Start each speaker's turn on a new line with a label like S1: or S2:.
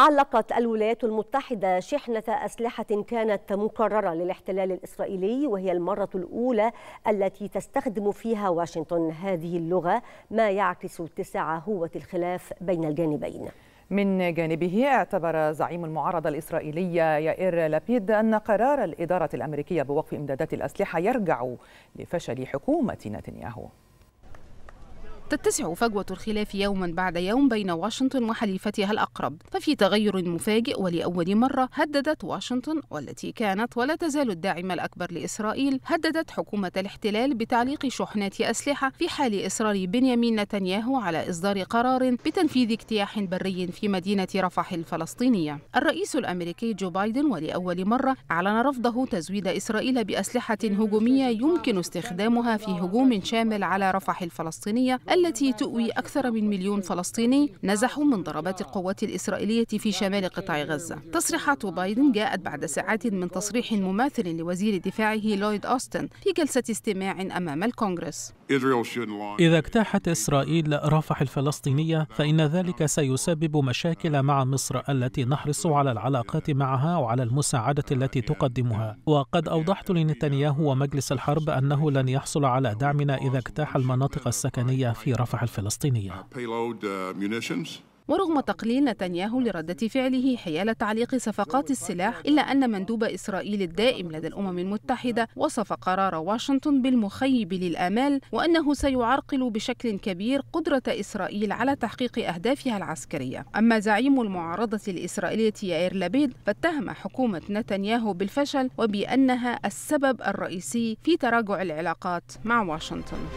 S1: علقت الولايات المتحدة شحنة أسلحة كانت مكررة للاحتلال الإسرائيلي وهي المرة الأولى التي تستخدم فيها واشنطن هذه اللغة ما يعكس اتساع هوة الخلاف بين الجانبين من
S2: جانبه اعتبر زعيم المعارضة الإسرائيلية يائر لابيد أن قرار الإدارة الأمريكية بوقف إمدادات الأسلحة يرجع لفشل حكومة نتنياهو
S3: تتسع فجوة الخلاف يوما بعد يوم بين واشنطن وحليفتها الأقرب ففي تغير مفاجئ ولأول مرة هددت واشنطن والتي كانت ولا تزال الداعمة الأكبر لإسرائيل هددت حكومة الاحتلال بتعليق شحنات أسلحة في حال إصرار بنيامين نتنياهو على إصدار قرار بتنفيذ اجتياح بري في مدينة رفح الفلسطينية الرئيس الأمريكي جو بايدن ولأول مرة أعلن رفضه تزويد إسرائيل بأسلحة هجومية يمكن استخدامها في هجوم شامل على رفح الفلسطينية التي تؤوي أكثر من مليون فلسطيني نزحوا من ضربات القوات الإسرائيلية في شمال قطاع غزة تصريحات بايدن جاءت بعد ساعات من تصريح مماثل لوزير دفاعه لويد أوستن في جلسة استماع أمام الكونغرس
S4: إذا اجتاحت إسرائيل رفح الفلسطينية فإن ذلك سيسبب مشاكل مع مصر التي نحرص على العلاقات معها وعلى المساعدة التي تقدمها وقد أوضحت لنتنياهو ومجلس الحرب أنه لن يحصل على دعمنا إذا اجتاح المناطق السكنية في في رفح الفلسطينية uh,
S2: uh,
S3: ورغم تقليل نتنياهو لردة فعله حيال تعليق صفقات السلاح إلا أن مندوب إسرائيل الدائم لدى الأمم المتحدة وصف قرار واشنطن بالمخيب للآمال وأنه سيعرقل بشكل كبير قدرة إسرائيل على تحقيق أهدافها العسكرية أما زعيم المعارضة الإسرائيلية يائر لبيد فاتهم حكومة نتنياهو بالفشل وبأنها السبب الرئيسي في تراجع العلاقات مع واشنطن